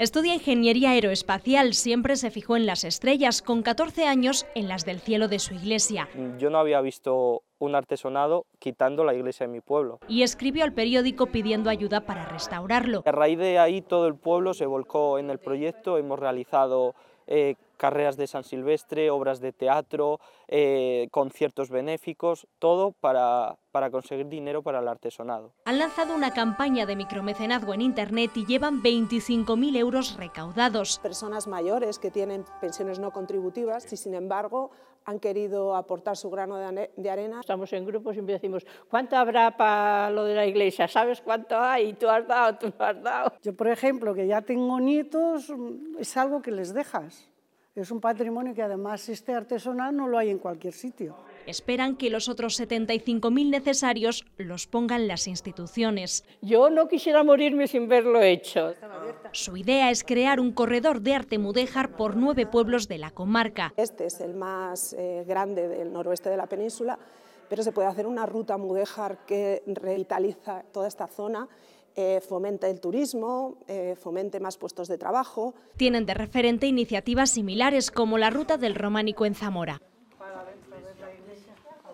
Estudia ingeniería aeroespacial, siempre se fijó en las estrellas, con 14 años en las del cielo de su iglesia. Yo no había visto un artesonado quitando la iglesia de mi pueblo. Y escribió al periódico pidiendo ayuda para restaurarlo. A raíz de ahí todo el pueblo se volcó en el proyecto, hemos realizado eh, carreras de San Silvestre, obras de teatro, eh, conciertos benéficos, todo para, para conseguir dinero para el artesonado. Han lanzado una campaña de micromecenazgo en Internet y llevan 25.000 euros recaudados. Personas mayores que tienen pensiones no contributivas y sin embargo han querido aportar su grano de arena. Estamos en grupos y decimos, ¿cuánto habrá para lo de la iglesia? ¿Sabes cuánto hay? Tú has dado, tú has dado. Yo, por ejemplo, que ya tengo nietos, es algo que les dejas. Es un patrimonio que además este artesanal no lo hay en cualquier sitio. Esperan que los otros 75.000 necesarios los pongan las instituciones. Yo no quisiera morirme sin verlo hecho. Su idea es crear un corredor de arte mudéjar por nueve pueblos de la comarca. Este es el más eh, grande del noroeste de la península pero se puede hacer una ruta mudéjar que revitaliza toda esta zona eh, fomente el turismo, eh, fomente más puestos de trabajo. Tienen de referente iniciativas similares como la Ruta del Románico en Zamora.